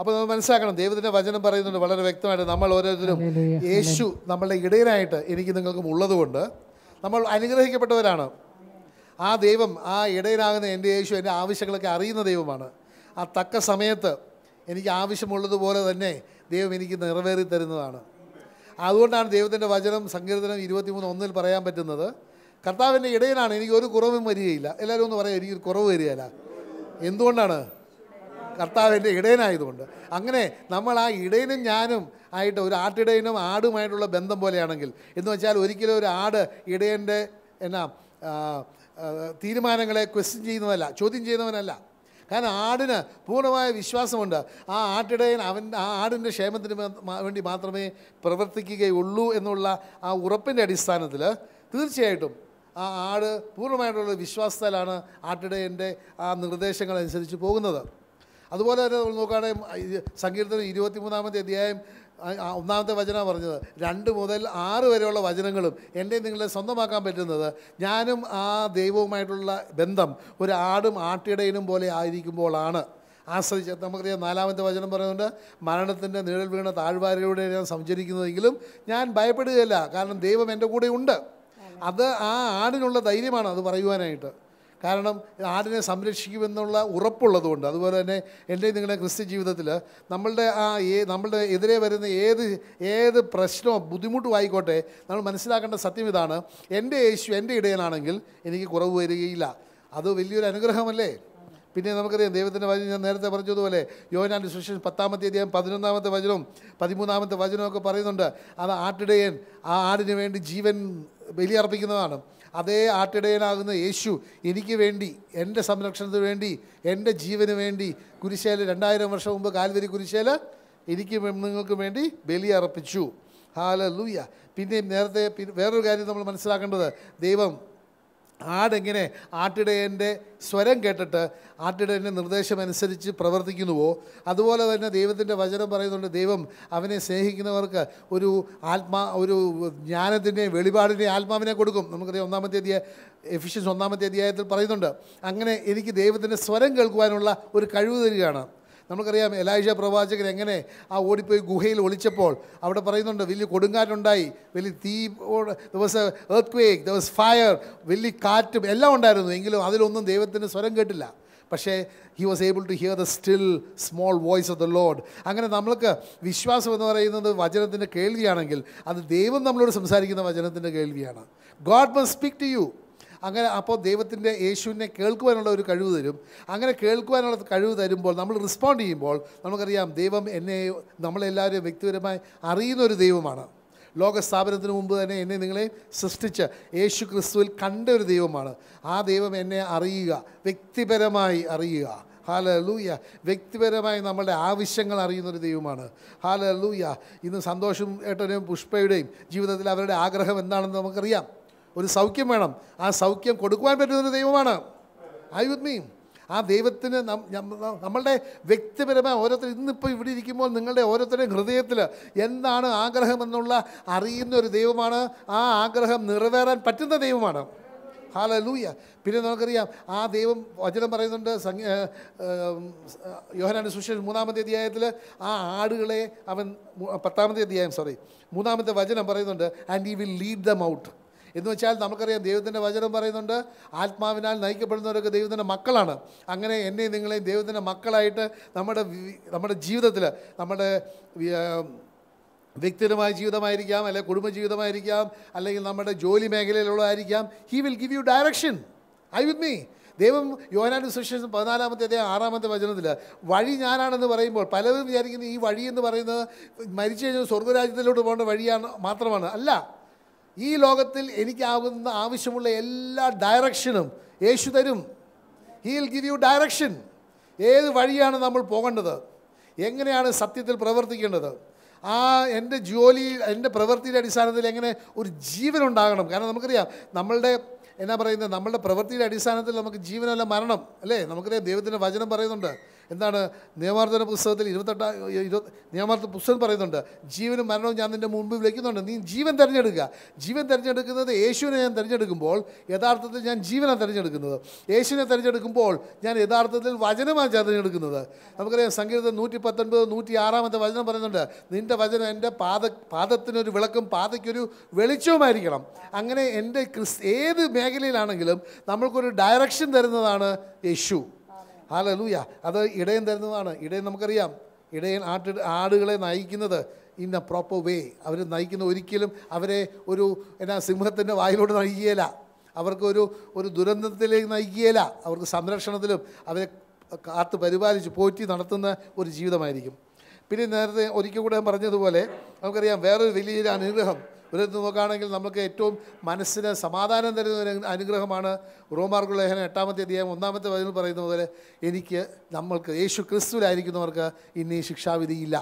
അപ്പോൾ നമ്മൾ മനസ്സിലാക്കണം ദൈവത്തിൻ്റെ വചനം പറയുന്നുണ്ട് വളരെ വ്യക്തമായിട്ട് നമ്മൾ ഓരോരുത്തരും യേശു നമ്മളുടെ ഇടയിലായിട്ട് എനിക്ക് നിങ്ങൾക്കും ഉള്ളതുകൊണ്ട് നമ്മൾ അനുഗ്രഹിക്കപ്പെട്ടവരാണ് ആ ദൈവം ആ ഇടയിലാകുന്ന എൻ്റെ യേശു എൻ്റെ ആവശ്യങ്ങളൊക്കെ അറിയുന്ന ദൈവമാണ് ആ തക്ക സമയത്ത് എനിക്ക് ആവശ്യമുള്ളതുപോലെ തന്നെ ദൈവം എനിക്ക് നിറവേറി തരുന്നതാണ് അതുകൊണ്ടാണ് ദൈവത്തിൻ്റെ വചനം സങ്കീർത്തനം ഇരുപത്തിമൂന്ന് ഒന്നിൽ പറയാൻ പറ്റുന്നത് കർത്താവിൻ്റെ ഇടയിലാണ് എനിക്ക് ഒരു കുറവും വരികയില്ല എല്ലാവരും ഒന്ന് പറയാം എനിക്കൊരു കുറവ് വരികയില്ല എന്തുകൊണ്ടാണ് കർത്താവിൻ്റെ ഇടയനായതുകൊണ്ട് അങ്ങനെ നമ്മൾ ആ ഇടയനും ഞാനും ആയിട്ട് ഒരു ആട്ടിടയനും ആടുമായിട്ടുള്ള ബന്ധം പോലെയാണെങ്കിൽ എന്ന് വെച്ചാൽ ഒരിക്കലും ഒരു ആട് ഇടയൻ്റെ എന്നാ തീരുമാനങ്ങളെ ക്വസ്റ്റ്യൻ ചെയ്യുന്നതല്ല ചോദ്യം ചെയ്യുന്നവനല്ല കാരണം ആടിന് പൂർണ്ണമായ വിശ്വാസമുണ്ട് ആ ആട്ടിടയൻ അവൻ ആ ആടിൻ്റെ ക്ഷേമത്തിന് വേണ്ടി മാത്രമേ പ്രവർത്തിക്കുകയുള്ളൂ എന്നുള്ള ആ ഉറപ്പിൻ്റെ അടിസ്ഥാനത്തിൽ തീർച്ചയായിട്ടും ആ ആട് പൂർണ്ണമായിട്ടുള്ള വിശ്വാസത്തിലാണ് ആട്ടിടയൻ്റെ ആ നിർദ്ദേശങ്ങൾ അനുസരിച്ച് പോകുന്നത് അതുപോലെ തന്നെ നമ്മൾ നോക്കുകയാണെങ്കിൽ സങ്കീർത്തനം ഇരുപത്തിമൂന്നാമത്തെ അധ്യായം ഒന്നാമത്തെ വചനം പറഞ്ഞത് രണ്ട് മുതൽ ആറ് വരെയുള്ള വചനങ്ങളും എൻ്റെ നിങ്ങളെ സ്വന്തമാക്കാൻ പറ്റുന്നത് ഞാനും ആ ദൈവവുമായിട്ടുള്ള ബന്ധം ഒരു ആടും ആട്ടിടയിലും പോലെ ആയിരിക്കുമ്പോഴാണ് ആശ്രയിച്ച് നമുക്കറിയാം നാലാമത്തെ വചനം പറയുന്നുണ്ട് മരണത്തിൻ്റെ നിഴൽ വീണ താഴ്വാരയിലൂടെ ഞാൻ സഞ്ചരിക്കുന്നതെങ്കിലും ഞാൻ ഭയപ്പെടുകയില്ല കാരണം ദൈവം എൻ്റെ കൂടെ ഉണ്ട് അത് ആ ആടിനുള്ള ധൈര്യമാണ് അത് പറയുവാനായിട്ട് കാരണം ആടിനെ സംരക്ഷിക്കുമെന്നുള്ള ഉറപ്പുള്ളതുകൊണ്ട് അതുപോലെ തന്നെ എൻ്റെ നിങ്ങളുടെ ക്രിസ്ത്യൻ ജീവിതത്തിൽ നമ്മളുടെ ആ ഏ നമ്മളുടെ എതിരെ വരുന്ന ഏത് ഏത് പ്രശ്നമോ ബുദ്ധിമുട്ടും ആയിക്കോട്ടെ നമ്മൾ മനസ്സിലാക്കേണ്ട സത്യം ഇതാണ് എൻ്റെ യേശു എൻ്റെ ഇടയനാണെങ്കിൽ എനിക്ക് കുറവ് വരികയില്ല അത് വലിയൊരു അനുഗ്രഹമല്ലേ പിന്നെ നമുക്കറിയാം ദൈവത്തിൻ്റെ വചനം ഞാൻ നേരത്തെ പറഞ്ഞതുപോലെ യോനാൻ്റെ സുശേഷൻ പത്താമത്തെ അധ്യായം പതിനൊന്നാമത്തെ വചനവും പതിമൂന്നാമത്തെ വചനവും ഒക്കെ പറയുന്നുണ്ട് അത് ആട്ടിടയൻ ആ ആടിന് വേണ്ടി ജീവൻ ബലിയർപ്പിക്കുന്നതാണ് അതേ ആട്ടിടയനാകുന്ന യേശു എനിക്ക് വേണ്ടി എൻ്റെ സംരക്ഷണത്തിന് വേണ്ടി എൻ്റെ ജീവന് വേണ്ടി കുരിശേല രണ്ടായിരം വർഷം മുമ്പ് കാൽവരി കുരിശേല എനിക്ക് നിങ്ങൾക്ക് വേണ്ടി ബലി അർപ്പിച്ചു ഹാല ലൂയ്യ പിന്നെയും നേരത്തെ വേറൊരു കാര്യം നമ്മൾ മനസ്സിലാക്കേണ്ടത് ദൈവം ആടെങ്ങനെ ആട്ടിടയൻ്റെ സ്വരം കേട്ടിട്ട് ആട്ടിടയൻ്റെ നിർദ്ദേശമനുസരിച്ച് പ്രവർത്തിക്കുന്നുവോ അതുപോലെ തന്നെ ദൈവത്തിൻ്റെ വചനം പറയുന്നുണ്ട് ദൈവം അവനെ സ്നേഹിക്കുന്നവർക്ക് ഒരു ആത്മാ ഒരു ജ്ഞാനത്തിൻ്റെ വെളിപാടിൻ്റെ ആത്മാവിനെ കൊടുക്കും നമുക്കറിയാം ഒന്നാമത്തെ അധ്യായ എഫിഷ്യൻസ് ഒന്നാമത്തെ അധ്യായത്തിൽ പറയുന്നുണ്ട് അങ്ങനെ എനിക്ക് ദൈവത്തിൻ്റെ സ്വരം കേൾക്കുവാനുള്ള ഒരു കഴിവ് തരികയാണ് നമുക്കറിയാം എലായിഷ പ്രവാചകൻ എങ്ങനെ ആ ഓടിപ്പോയി ഗുഹയിൽ ഒളിച്ചപ്പോൾ അവിടെ പറയുന്നുണ്ട് വലിയ കൊടുങ്കാറ്റുണ്ടായി വലിയ തീ ദിവസ എർത്ത് ക്വേക്ക് ദിവസ് ഫയർ വലിയ കാറ്റും എല്ലാം ഉണ്ടായിരുന്നു എങ്കിലും അതിലൊന്നും ദൈവത്തിന് സ്വരം കേട്ടില്ല പക്ഷേ he was able to hear the still small voice of the Lord അങ്ങനെ നമ്മൾക്ക് വിശ്വാസം എന്ന് പറയുന്നത് വചനത്തിൻ്റെ കേൾവിയാണെങ്കിൽ അത് ദൈവം നമ്മളോട് സംസാരിക്കുന്ന വചനത്തിൻ്റെ കേൾവിയാണ് God must speak to you അങ്ങനെ അപ്പോൾ ദൈവത്തിൻ്റെ യേശുവിനെ കേൾക്കുവാനുള്ള ഒരു കഴിവ് തരും അങ്ങനെ കേൾക്കുവാനുള്ള കഴിവ് തരുമ്പോൾ നമ്മൾ റെസ്പോണ്ട് ചെയ്യുമ്പോൾ നമുക്കറിയാം ദൈവം എന്നെ നമ്മളെല്ലാവരും വ്യക്തിപരമായി അറിയുന്ന ഒരു ദൈവമാണ് ലോകസ്ഥാപനത്തിന് മുമ്പ് തന്നെ എന്നെ നിങ്ങളെ സൃഷ്ടിച്ച യേശു ക്രിസ്തുവിൽ കണ്ട ഒരു ദൈവമാണ് ആ ദൈവം എന്നെ അറിയുക വ്യക്തിപരമായി അറിയുക ഹാലലൂയ വ്യക്തിപരമായി നമ്മളുടെ ആവശ്യങ്ങൾ അറിയുന്നൊരു ദൈവമാണ് ഹാലലൂയ ഇന്ന് സന്തോഷം ഏട്ടനെയും പുഷ്പയുടെയും ജീവിതത്തിൽ അവരുടെ ആഗ്രഹം എന്താണെന്ന് നമുക്കറിയാം ഒരു സൗഖ്യം വേണം ആ സൗഖ്യം കൊടുക്കുവാൻ പറ്റുന്നൊരു ദൈവമാണ് ഐ വിത്ത് മീ ആ ദൈവത്തിന് നമ്മളുടെ വ്യക്തിപരമായ ഓരോരുത്തർ ഇന്നിപ്പോൾ ഇവിടെ ഇരിക്കുമ്പോൾ നിങ്ങളുടെ ഓരോരുത്തരുടെയും ഹൃദയത്തിൽ എന്താണ് ആഗ്രഹം എന്നുള്ള അറിയുന്ന ഒരു ദൈവമാണ് ആ ആഗ്രഹം നിറവേറാൻ പറ്റുന്ന ദൈവമാണ് ഹാല ലൂയ്യ പിന്നെ നമുക്കറിയാം ആ ദൈവം വചനം പറയുന്നുണ്ട് സംഗ യോഹനാൻ്റെ സുശേഷൻ മൂന്നാമത്തെ അധ്യായത്തിൽ ആ ആടുകളെ അവൻ പത്താമത്തെ അധ്യായം സോറി മൂന്നാമത്തെ വചനം പറയുന്നുണ്ട് ആൻഡ് ഈ വിൽ ലീഡ് ദം ഔട്ട് എന്ന് വെച്ചാൽ നമുക്കറിയാം ദൈവത്തിൻ്റെ വചനം പറയുന്നുണ്ട് ആത്മാവിനാൽ നയിക്കപ്പെടുന്നവരൊക്കെ ദൈവത്തിൻ്റെ മക്കളാണ് അങ്ങനെ എന്നെ നിങ്ങളെയും ദൈവത്തിൻ്റെ മക്കളായിട്ട് നമ്മുടെ നമ്മുടെ ജീവിതത്തിൽ നമ്മുടെ വ്യക്തിപരമായ ജീവിതമായിരിക്കാം അല്ലെങ്കിൽ കുടുംബജീവിതമായിരിക്കാം അല്ലെങ്കിൽ നമ്മുടെ ജോലി മേഖലയിലുള്ളതായിരിക്കാം he will give you direction I with me ദൈവം യോനാൻ്റെ സുശേഷൻ പതിനാലാമത്തെ അദ്ദേഹം ആറാമത്തെ വചനത്തിൽ വഴി ഞാനാണെന്ന് പറയുമ്പോൾ പലരും വിചാരിക്കുന്നത് ഈ വഴി എന്ന് പറയുന്നത് മരിച്ചു കഴിഞ്ഞാൽ സ്വർഗരാജ്യത്തിലോട്ട് പോകേണ്ട വഴിയാണ് മാത്രമാണ് അല്ല ഈ ലോകത്തിൽ എനിക്കാകുന്ന ആവശ്യമുള്ള എല്ലാ ഡയറക്ഷനും യേശു തരും ഹീൽ ഗിവ് യു ഡയറക്ഷൻ ഏത് വഴിയാണ് നമ്മൾ പോകേണ്ടത് എങ്ങനെയാണ് സത്യത്തിൽ പ്രവർത്തിക്കേണ്ടത് ആ എൻ്റെ ജോലി എൻ്റെ പ്രവൃത്തിയുടെ അടിസ്ഥാനത്തിൽ എങ്ങനെ ഒരു ജീവൻ ഉണ്ടാകണം കാരണം നമുക്കറിയാം നമ്മളുടെ എന്നാ പറയുന്നത് നമ്മളുടെ പ്രവൃത്തിയുടെ അടിസ്ഥാനത്തിൽ നമുക്ക് ജീവനല്ല മരണം അല്ലേ നമുക്കറിയാം ദൈവത്തിൻ്റെ വചനം പറയുന്നുണ്ട് എന്താണ് നിയമാർത്ഥന പുസ്തകത്തിൽ ഇരുപത്തെട്ടാം ഇരുപത് നിയമാർത്ഥ പുസ്തകം പറയുന്നുണ്ട് ജീവനും മരണവും ഞാൻ നിൻ്റെ മുൻപിൽ വിളിക്കുന്നുണ്ട് നീ ജീവൻ തിരഞ്ഞെടുക്കുക ജീവൻ തിരഞ്ഞെടുക്കുന്നത് യേശുവിനെ ഞാൻ തിരഞ്ഞെടുക്കുമ്പോൾ യഥാർത്ഥത്തിൽ ഞാൻ ജീവനാണ് തിരഞ്ഞെടുക്കുന്നത് യേശുവിനെ തിരഞ്ഞെടുക്കുമ്പോൾ ഞാൻ യഥാർത്ഥത്തിൽ വചനമാണ് തിരഞ്ഞെടുക്കുന്നത് നമുക്കറിയാം സംഗീതത്തിൽ നൂറ്റി പത്തൊൻപത് നൂറ്റി ആറാമത്തെ വചനം പറയുന്നുണ്ട് നിൻ്റെ വചനം എൻ്റെ പാത പാദത്തിനൊരു വിളക്കും പാതയ്ക്കൊരു വെളിച്ചവുമായിരിക്കണം അങ്ങനെ എൻ്റെ ക്രിസ് ഏത് മേഖലയിലാണെങ്കിലും നമ്മൾക്കൊരു ഡയറക്ഷൻ തരുന്നതാണ് യേശു ഹാലലൂയ അത് ഇടയൻ തരുന്നതാണ് ഇടയൻ നമുക്കറിയാം ഇടയൻ ആട്ടി ആടുകളെ നയിക്കുന്നത് ഇൻ എ പ്രോപ്പർ വേ അവർ നയിക്കുന്ന ഒരിക്കലും അവരെ ഒരു എന്നാ സിംഹത്തിൻ്റെ വായിലോട് നയിക്കുകയില്ല അവർക്കൊരു ഒരു ദുരന്തത്തിലേക്ക് നയിക്കുകയില്ല അവർക്ക് സംരക്ഷണത്തിലും അവരെ കാത്ത് പരിപാലിച്ച് പോറ്റി നടത്തുന്ന ഒരു ജീവിതമായിരിക്കും പിന്നെ നേരത്തെ ഒരിക്കൽ കൂടെ പറഞ്ഞതുപോലെ നമുക്കറിയാം വേറൊരു വലിയൊരു അനുഗ്രഹം ഒരിത് നോക്കുകയാണെങ്കിൽ നമുക്ക് ഏറ്റവും മനസ്സിന് സമാധാനം തരുന്ന ഒരു അനുഗ്രഹമാണ് റോമാർക്കു ലേഖനം എട്ടാമത്തെ അധ്യായം ഒന്നാമത്തെ വചനം പറയുന്ന പോലെ എനിക്ക് നമ്മൾക്ക് യേശു ക്രിസ്തുവിലായിരിക്കുന്നവർക്ക് ഇനി ശിക്ഷാവിധിയില്ല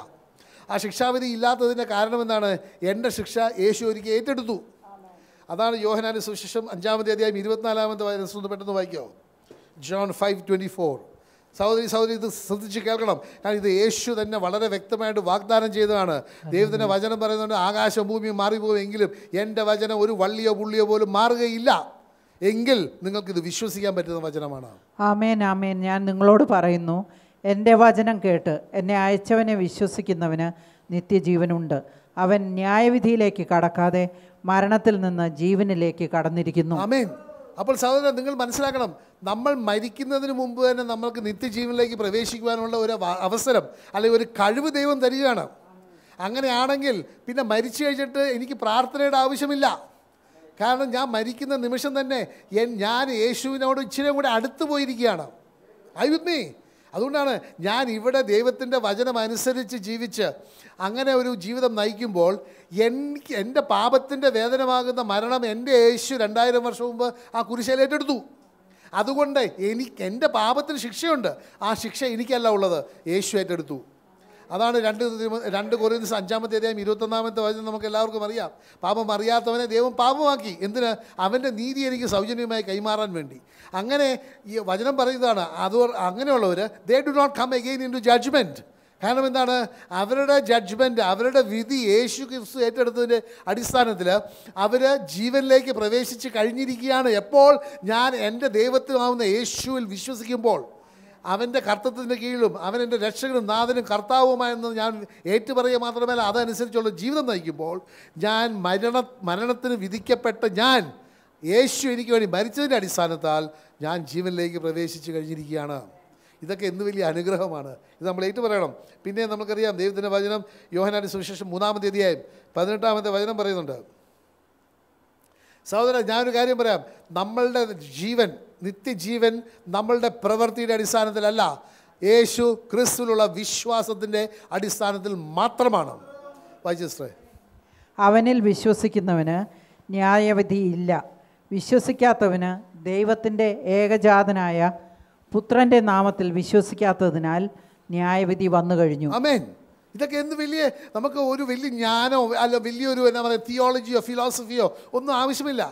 ആ ശിക്ഷാവിധി ഇല്ലാത്തതിൻ്റെ കാരണം എന്താണ് എൻ്റെ ശിക്ഷ യേശു ഒരിക്കൽ ഏറ്റെടുത്തു അതാണ് യോഹനാൻ്റെ സുശേഷം അഞ്ചാമത്തെ അധ്യായം ഇരുപത്തിനാലാമത്തെ വയസ്സ് പെട്ടെന്ന് വായിക്കോ ജോൺ ഫൈവ് ട്വൻറ്റി ഫോർ സഹോദരി സഹോദരി ഇത് ശ്രദ്ധിച്ച് കേൾക്കണം കാരണം ഇത് യേശു തന്നെ വളരെ വ്യക്തമായിട്ട് വാഗ്ദാനം ചെയ്തതാണ് ദൈവത്തിൻ്റെ വചനം പറയുന്നുണ്ട് ഭൂമി മാറിപ്പോകുമെങ്കിലും എൻ്റെ വചനം ഒരു വള്ളിയോ പുള്ളിയോ പോലും മാറുകയില്ല എങ്കിൽ ഇത് വിശ്വസിക്കാൻ പറ്റുന്ന വചനമാണ് ആമേൻ ആമേൻ ഞാൻ നിങ്ങളോട് പറയുന്നു എൻ്റെ വചനം കേട്ട് എന്നെ അയച്ചവനെ വിശ്വസിക്കുന്നവന് നിത്യജീവനുണ്ട് അവൻ ന്യായവിധിയിലേക്ക് കടക്കാതെ മരണത്തിൽ നിന്ന് ജീവനിലേക്ക് കടന്നിരിക്കുന്നു ആമേൻ അപ്പോൾ സഹോദരൻ നിങ്ങൾ മനസ്സിലാക്കണം നമ്മൾ മരിക്കുന്നതിന് മുമ്പ് തന്നെ നമ്മൾക്ക് നിത്യജീവനിലേക്ക് പ്രവേശിക്കുവാനുള്ള ഒരു അവസരം അല്ലെങ്കിൽ ഒരു കഴിവ് ദൈവം തരികയാണ് അങ്ങനെയാണെങ്കിൽ പിന്നെ മരിച്ചു കഴിഞ്ഞിട്ട് എനിക്ക് പ്രാർത്ഥനയുടെ ആവശ്യമില്ല കാരണം ഞാൻ മരിക്കുന്ന നിമിഷം തന്നെ ഞാൻ യേശുവിനോട് ഇച്ചിരി കൂടെ അടുത്ത് പോയിരിക്കുകയാണ് ഐ വിത്ത് മീ അതുകൊണ്ടാണ് ഞാൻ ഇവിടെ ദൈവത്തിൻ്റെ വചനം അനുസരിച്ച് ജീവിച്ച് അങ്ങനെ ഒരു ജീവിതം നയിക്കുമ്പോൾ എനിക്ക് എൻ്റെ പാപത്തിൻ്റെ വേദനമാകുന്ന മരണം എൻ്റെ യേശു രണ്ടായിരം വർഷം മുമ്പ് ആ കുരിശയിൽ ഏറ്റെടുത്തു അതുകൊണ്ട് എനിക്ക് എൻ്റെ പാപത്തിന് ശിക്ഷയുണ്ട് ആ ശിക്ഷ എനിക്കല്ല ഉള്ളത് യേശു ഏറ്റെടുത്തു അതാണ് രണ്ട് രണ്ട് ദിവസം അഞ്ചാമത്തെ അധ്യായം ഇരുപത്തൊന്നാമത്തെ വചനം നമുക്ക് എല്ലാവർക്കും അറിയാം പാപം അറിയാത്തവനെ ദൈവം പാപമാക്കി എന്തിന് അവൻ്റെ നീതി എനിക്ക് സൗജന്യമായി കൈമാറാൻ വേണ്ടി അങ്ങനെ ഈ വചനം പറയുന്നതാണ് അത് അങ്ങനെയുള്ളവർ they do not come again into judgement കാരണം എന്താണ് അവരുടെ ജഡ്ജ്മെൻറ്റ് അവരുടെ വിധി യേശു ക്രിസ്തു ഏറ്റെടുത്തതിൻ്റെ അടിസ്ഥാനത്തിൽ അവർ ജീവനിലേക്ക് പ്രവേശിച്ച് കഴിഞ്ഞിരിക്കുകയാണ് എപ്പോൾ ഞാൻ എൻ്റെ ദൈവത്തിനാവുന്ന യേശുവിൽ വിശ്വസിക്കുമ്പോൾ അവൻ്റെ കർത്തത്തിൻ്റെ കീഴിലും അവൻ എൻ്റെ രക്ഷകനും നാഥനും കർത്താവുമായെന്ന് ഞാൻ ഏറ്റുപറയുക മാത്രമല്ല അതനുസരിച്ചുള്ള ജീവിതം നയിക്കുമ്പോൾ ഞാൻ മരണ മരണത്തിന് വിധിക്കപ്പെട്ട ഞാൻ യേശു എനിക്ക് വേണ്ടി മരിച്ചതിൻ്റെ അടിസ്ഥാനത്താൽ ഞാൻ ജീവനിലേക്ക് പ്രവേശിച്ചു കഴിഞ്ഞിരിക്കുകയാണ് ഇതൊക്കെ എന്ത് വലിയ അനുഗ്രഹമാണ് ഇത് നമ്മൾ ഏറ്റു പറയണം പിന്നെ നമുക്കറിയാം ദൈവത്തിൻ്റെ വചനം യോഹനാടി സുവിശേഷം മൂന്നാമത്തെ തീയതിയായി പതിനെട്ടാമത്തെ വചനം പറയുന്നുണ്ട് സഹോദര ഞാനൊരു കാര്യം പറയാം നമ്മളുടെ ജീവൻ നിത്യജീവൻ നമ്മളുടെ പ്രവൃത്തിയുടെ അടിസ്ഥാനത്തിലല്ല യേശു ക്രിസ്തുവിലുള്ള വിശ്വാസത്തിൻ്റെ അടിസ്ഥാനത്തിൽ മാത്രമാണ് വൈജിസ്റ്ററേ അവനിൽ വിശ്വസിക്കുന്നവന് ന്യായവിധിയില്ല വിശ്വസിക്കാത്തവന് ദൈവത്തിൻ്റെ ഏകജാതനായ പുത്രൻ്റെ നാമത്തിൽ വിശ്വസിക്കാത്തതിനാൽ ന്യായവിധി വന്നു കഴിഞ്ഞു അമേൻ ഇതൊക്കെ എന്ത് വലിയ നമുക്ക് ഒരു വലിയ ജ്ഞാനോ അല്ല വലിയൊരു എന്താ പറയുക തിയോളജിയോ ഫിലോസഫിയോ ഒന്നും ആവശ്യമില്ല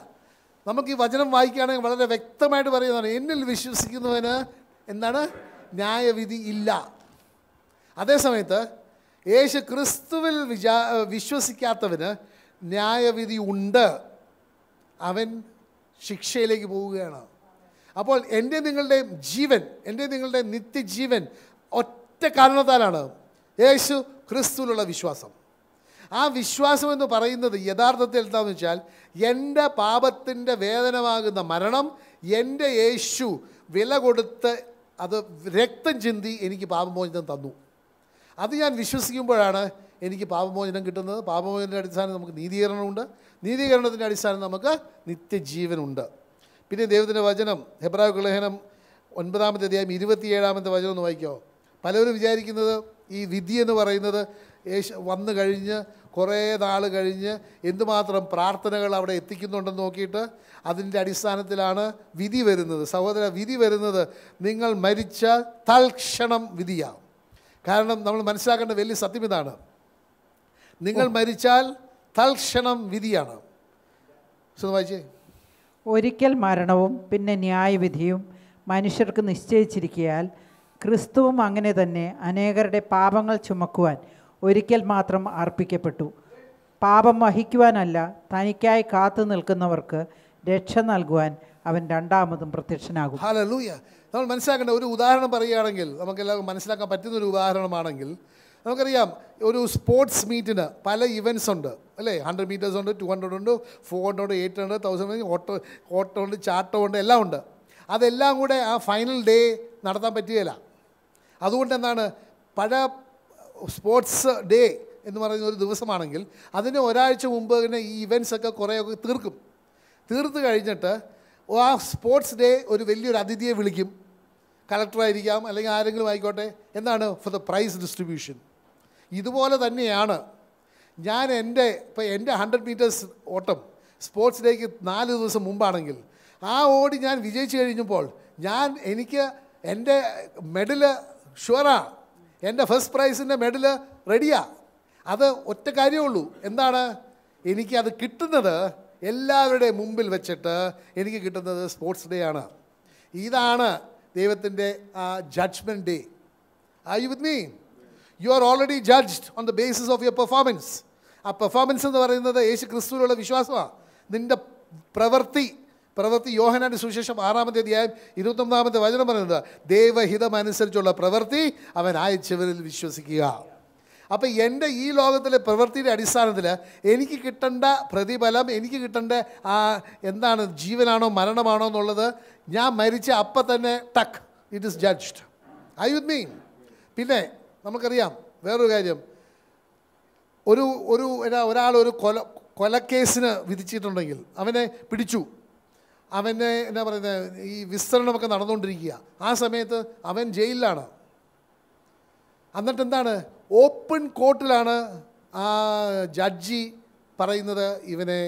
നമുക്ക് ഈ വചനം വായിക്കുകയാണെങ്കിൽ വളരെ വ്യക്തമായിട്ട് പറയുന്നതാണ് എന്നിൽ വിശ്വസിക്കുന്നവന് എന്താണ് ന്യായവിധി ഇല്ല അതേസമയത്ത് യേശു ക്രിസ്തുവിൽ വിചാ വിശ്വസിക്കാത്തവന് ന്യായവിധി ഉണ്ട് അവൻ ശിക്ഷയിലേക്ക് പോവുകയാണ് അപ്പോൾ എൻ്റെ നിങ്ങളുടെ ജീവൻ എൻ്റെ നിങ്ങളുടെ നിത്യജീവൻ ഒറ്റ കാരണത്താലാണ് യേശു ക്രിസ്തുവിലുള്ള വിശ്വാസം ആ വിശ്വാസം എന്ന് പറയുന്നത് യഥാർത്ഥത്തിൽ എന്താണെന്ന് വെച്ചാൽ എൻ്റെ പാപത്തിൻ്റെ വേദനമാകുന്ന മരണം എൻ്റെ യേശു വില കൊടുത്ത് അത് രക്തം ചിന്തി എനിക്ക് പാപമോചനം തന്നു അത് ഞാൻ വിശ്വസിക്കുമ്പോഴാണ് എനിക്ക് പാപമോചനം കിട്ടുന്നത് പാപമോചനത്തിൻ്റെ അടിസ്ഥാനം നമുക്ക് നീതീകരണമുണ്ട് നീതീകരണത്തിൻ്റെ അടിസ്ഥാനം നമുക്ക് നിത്യജീവനുണ്ട് പിന്നെ ദൈവത്തിൻ്റെ വചനം ഹെബ്രാ ലേഖനം ഒൻപതാമത്തെ അധ്യായം ഇരുപത്തിയേഴാമത്തെ വചനം ഒന്ന് വായിക്കോ പലരും വിചാരിക്കുന്നത് ഈ വിധി എന്ന് പറയുന്നത് യേശു വന്നു കഴിഞ്ഞ് കുറേ നാൾ കഴിഞ്ഞ് എന്തുമാത്രം പ്രാർത്ഥനകൾ അവിടെ എത്തിക്കുന്നുണ്ടെന്ന് നോക്കിയിട്ട് അതിൻ്റെ അടിസ്ഥാനത്തിലാണ് വിധി വരുന്നത് സഹോദര വിധി വരുന്നത് നിങ്ങൾ മരിച്ച തൽക്ഷണം വിധിയാവും കാരണം നമ്മൾ മനസ്സിലാക്കേണ്ട വലിയ സത്യം ഇതാണ് നിങ്ങൾ മരിച്ചാൽ തൽക്ഷണം വിധിയാണ് വായിച്ചേ ഒരിക്കൽ മരണവും പിന്നെ ന്യായവിധിയും മനുഷ്യർക്ക് നിശ്ചയിച്ചിരിക്കയാൽ ക്രിസ്തുവും അങ്ങനെ തന്നെ അനേകരുടെ പാപങ്ങൾ ചുമക്കുവാൻ ഒരിക്കൽ മാത്രം അർപ്പിക്കപ്പെട്ടു പാപം വഹിക്കുവാനല്ല തനിക്കായി കാത്തു നിൽക്കുന്നവർക്ക് രക്ഷ നൽകുവാൻ അവൻ രണ്ടാമതും പ്രത്യക്ഷനാകും ഹലലൂയ നമ്മൾ മനസ്സിലാക്കേണ്ട ഒരു ഉദാഹരണം പറയുകയാണെങ്കിൽ നമുക്കെല്ലാവർക്കും മനസ്സിലാക്കാൻ പറ്റുന്ന ഒരു ഉദാഹരണമാണെങ്കിൽ നമുക്കറിയാം ഒരു സ്പോർട്സ് മീറ്റിന് പല ഇവൻറ്റ്സ് ഉണ്ട് അല്ലേ ഹൺഡ്രഡ് മീറ്റേഴ്സ് ഉണ്ട് ടു ഹൺഡ്രഡ് ഉണ്ട് four hundred eight hundred thousand ഓട്ടോ ഓട്ടോ ഉണ്ട് ചാട്ടോ ഉണ്ട് എല്ലാം ഉണ്ട് അതെല്ലാം കൂടെ ആ ഫൈനൽ ഡേ നടത്താൻ പറ്റുകയില്ല അതുകൊണ്ട് എന്താണ് സ്പോർട്സ് ഡേ എന്ന് പറയുന്ന ഒരു ദിവസമാണെങ്കിൽ അതിന് ഒരാഴ്ച മുമ്പ് തന്നെ ഈ ഇവൻസൊക്കെ ഒക്കെ കുറേയൊക്കെ തീർക്കും തീർത്ത് കഴിഞ്ഞിട്ട് ആ സ്പോർട്സ് ഡേ ഒരു വലിയൊരു അതിഥിയെ വിളിക്കും കളക്ടറായിരിക്കാം അല്ലെങ്കിൽ ആരെങ്കിലും ആയിക്കോട്ടെ എന്താണ് ഫോർ ദ പ്രൈസ് ഡിസ്ട്രിബ്യൂഷൻ ഇതുപോലെ തന്നെയാണ് ഞാൻ എൻ്റെ ഇപ്പോൾ എൻ്റെ ഹൺഡ്രഡ് മീറ്റേഴ്സ് ഓട്ടം സ്പോർട്സ് ഡേക്ക് നാല് ദിവസം മുമ്പാണെങ്കിൽ ആ ഓടി ഞാൻ വിജയിച്ചു കഴിഞ്ഞപ്പോൾ ഞാൻ എനിക്ക് എൻ്റെ മെഡല് ഷുവറാണ് എൻ്റെ ഫസ്റ്റ് പ്രൈസിൻ്റെ മെഡൽ റെഡിയാണ് അത് ഒറ്റ കാര്യമുള്ളൂ എന്താണ് എനിക്ക് അത് കിട്ടുന്നത് എല്ലാവരുടെയും മുമ്പിൽ വെച്ചിട്ട് എനിക്ക് കിട്ടുന്നത് സ്പോർട്സ് ഡേ ആണ് ഇതാണ് ദൈവത്തിൻ്റെ ആ judgement day I with me you are already judged on the basis of your performance ആ പെർഫോമൻസ് എന്ന് പറയുന്നത് യേശു ക്രിസ്തുവിലുള്ള വിശ്വാസമാണ് നിൻ്റെ പ്രവൃത്തി പ്രവൃത്തി യോഹനാൻ്റെ സുവിശേഷം ആറാമത്തെ അധ്യായം ഇരുപത്തൊന്നാമത്തെ വചനം പറയുന്നത് അനുസരിച്ചുള്ള പ്രവൃത്തി അവൻ അയച്ചവരിൽ വിശ്വസിക്കുക അപ്പം എൻ്റെ ഈ ലോകത്തിലെ പ്രവൃത്തിയുടെ അടിസ്ഥാനത്തിൽ എനിക്ക് കിട്ടേണ്ട പ്രതിഫലം എനിക്ക് കിട്ടേണ്ട ആ എന്താണ് ജീവനാണോ മരണമാണോ എന്നുള്ളത് ഞാൻ മരിച്ച അപ്പം തന്നെ took it is judged I with mean പിന്നെ നമുക്കറിയാം വേറൊരു കാര്യം ഒരു ഒരു ഒരാൾ ഒരു കൊല കൊലക്കേസിന് വിധിച്ചിട്ടുണ്ടെങ്കിൽ അവനെ പിടിച്ചു അവൻ്റെ എന്താ പറയുന്നത് ഈ വിസ്തരണമൊക്കെ നടന്നുകൊണ്ടിരിക്കുക ആ സമയത്ത് അവൻ ജയിലിലാണ് എന്നിട്ട് എന്താണ് ഓപ്പൺ കോർട്ടിലാണ് ആ ജഡ്ജി പറയുന്നത് ഇവനെ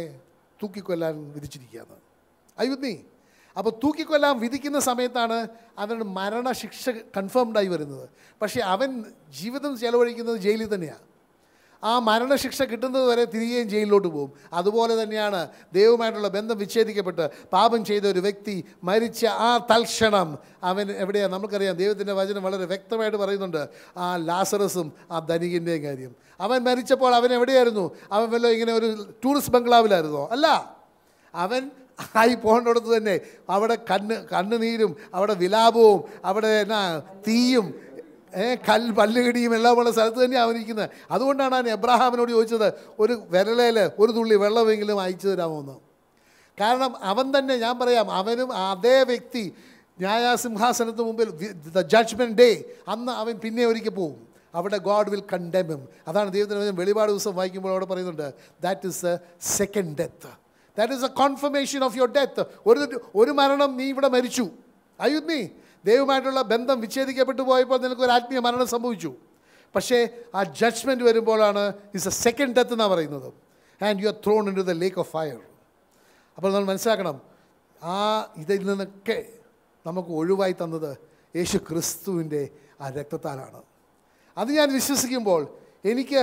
തൂക്കിക്കൊല്ലാൻ വിധിച്ചിരിക്കുകയാണ് അയ്യുദ്നി അപ്പോൾ തൂക്കിക്കൊല്ലാൻ വിധിക്കുന്ന സമയത്താണ് അവന് മരണശിക്ഷ കൺഫേംഡായി വരുന്നത് പക്ഷേ അവൻ ജീവിതം ചെലവഴിക്കുന്നത് ജയിലിൽ തന്നെയാണ് ആ മരണശിക്ഷ കിട്ടുന്നത് വരെ തിരികെയും ജയിലിലോട്ട് പോകും അതുപോലെ തന്നെയാണ് ദൈവമായിട്ടുള്ള ബന്ധം വിച്ഛേദിക്കപ്പെട്ട് പാപം ചെയ്ത ഒരു വ്യക്തി മരിച്ച ആ തൽക്ഷണം അവൻ എവിടെയാണ് നമുക്കറിയാം ദൈവത്തിൻ്റെ വചനം വളരെ വ്യക്തമായിട്ട് പറയുന്നുണ്ട് ആ ലാസറസും ആ ധനികൻ്റെയും കാര്യം അവൻ മരിച്ചപ്പോൾ അവൻ എവിടെയായിരുന്നു അവൻ വല്ല ഇങ്ങനെ ഒരു ടൂറിസ്റ്റ് ബംഗ്ലാവിലായിരുന്നോ അല്ല അവൻ ആയി പോകേണ്ടടുത്ത് തന്നെ അവിടെ കണ്ണ് കണ്ണുനീരും അവിടെ വിലാപവും അവിടെ എന്നാ തീയും കല്ല് പല്ലുകടിയും എല്ലാമുള്ള സ്ഥലത്ത് തന്നെയാണ് അവനിരിക്കുന്നത് അതുകൊണ്ടാണ് ഞാൻ എബ്രാഹാമിനോട് ചോദിച്ചത് ഒരു വിരലേൽ ഒരു തുള്ളി വെള്ളമെങ്കിലും അയച്ചു തരാമോന്ന് കാരണം അവൻ തന്നെ ഞാൻ പറയാം അവനും അതേ വ്യക്തി ന്യായസിംഹാസനത്തിന് മുമ്പിൽ ദ ജഡ്ജ്മെൻ്റ് ഡേ അന്ന് അവൻ പിന്നെ ഒരിക്കൽ പോവും അവിടെ ഗോഡ് വിൽ കണ്ടെമിം അതാണ് ദൈവത്തിന് വെളിപാട് ദിവസം വായിക്കുമ്പോൾ അവിടെ പറയുന്നുണ്ട് that is a second death that is a confirmation of your death ഒരു ഒരു മരണം നീ ഇവിടെ മരിച്ചു അയ്യുത് നീ ദൈവമായിട്ടുള്ള ബന്ധം വിച്ഛേദിക്കപ്പെട്ടു പോയപ്പോൾ ഒരു ആത്മീയ മരണം സംഭവിച്ചു പക്ഷേ ആ ജഡ്ജ്മെൻറ്റ് വരുമ്പോഴാണ് ഇസ് എ സെക്കൻഡ് ഡെത്ത് എന്നാണ് പറയുന്നത് and you are thrown into the lake of fire അപ്പോൾ നമ്മൾ മനസ്സിലാക്കണം ആ ഇതിൽ നിന്നൊക്കെ നമുക്ക് ഒഴിവായി തന്നത് യേശു ക്രിസ്തുവിൻ്റെ ആ രക്തത്താലാണ് അത് ഞാൻ വിശ്വസിക്കുമ്പോൾ എനിക്ക്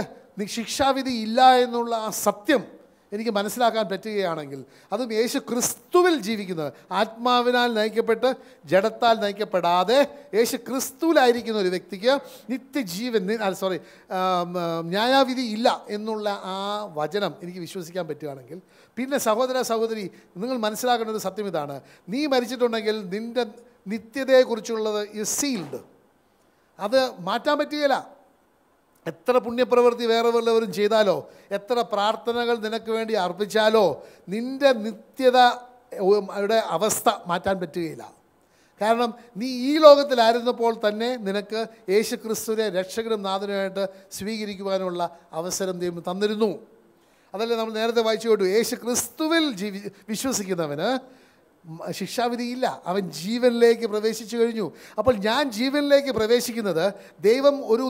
ശിക്ഷാവിധി ഇല്ല എന്നുള്ള ആ സത്യം എനിക്ക് മനസ്സിലാക്കാൻ പറ്റുകയാണെങ്കിൽ അതും യേശു ക്രിസ്തുവിൽ ജീവിക്കുന്നത് ആത്മാവിനാൽ നയിക്കപ്പെട്ട് ജഡത്താൽ നയിക്കപ്പെടാതെ യേശു ക്രിസ്തുവിലായിരിക്കുന്ന ഒരു വ്യക്തിക്ക് നിത്യജീവൻ സോറി ന്യായാവിധി ഇല്ല എന്നുള്ള ആ വചനം എനിക്ക് വിശ്വസിക്കാൻ പറ്റുകയാണെങ്കിൽ പിന്നെ സഹോദര സഹോദരി നിങ്ങൾ മനസ്സിലാക്കേണ്ട ഒരു സത്യം ഇതാണ് നീ മരിച്ചിട്ടുണ്ടെങ്കിൽ നിൻ്റെ നിത്യതയെക്കുറിച്ചുള്ളത് ഈ സീൽഡ് അത് മാറ്റാൻ പറ്റുകയില്ല എത്ര പുണ്യപ്രവൃത്തി വേറെ വല്ലവരും ചെയ്താലോ എത്ര പ്രാർത്ഥനകൾ നിനക്ക് വേണ്ടി അർപ്പിച്ചാലോ നിൻ്റെ നിത്യത യുടെ അവസ്ഥ മാറ്റാൻ പറ്റുകയില്ല കാരണം നീ ഈ ലോകത്തിലായിരുന്നപ്പോൾ തന്നെ നിനക്ക് യേശു ക്രിസ്തുവിനെ രക്ഷകനും നാഥനുമായിട്ട് സ്വീകരിക്കുവാനുള്ള അവസരം ദൈവം തന്നിരുന്നു അതല്ലേ നമ്മൾ നേരത്തെ വായിച്ചു കൊണ്ടു യേശു ക്രിസ്തുവിൽ ജീവി വിശ്വസിക്കുന്നവന് ശിക്ഷാവിധിയില്ല അവൻ ജീവനിലേക്ക് പ്രവേശിച്ചു കഴിഞ്ഞു അപ്പോൾ ഞാൻ ജീവനിലേക്ക് പ്രവേശിക്കുന്നത് ദൈവം ഒരു